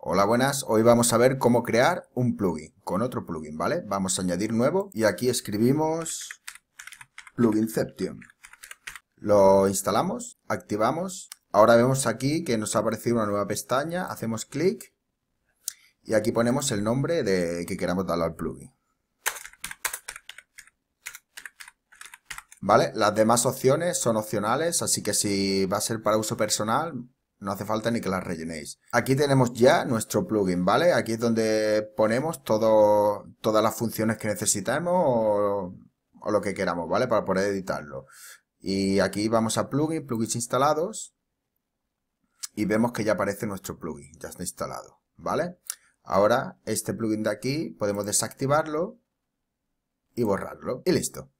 Hola, buenas. Hoy vamos a ver cómo crear un plugin con otro plugin, ¿vale? Vamos a añadir nuevo y aquí escribimos pluginception. Lo instalamos, activamos. Ahora vemos aquí que nos ha aparecido una nueva pestaña, hacemos clic y aquí ponemos el nombre de que queramos darle al plugin. ¿Vale? Las demás opciones son opcionales, así que si va a ser para uso personal, no hace falta ni que las rellenéis. Aquí tenemos ya nuestro plugin, ¿vale? Aquí es donde ponemos todas las funciones que necesitamos o, o lo que queramos, ¿vale? Para poder editarlo. Y aquí vamos a plugin, plugins instalados. Y vemos que ya aparece nuestro plugin, ya está instalado, ¿vale? Ahora, este plugin de aquí podemos desactivarlo y borrarlo. Y listo.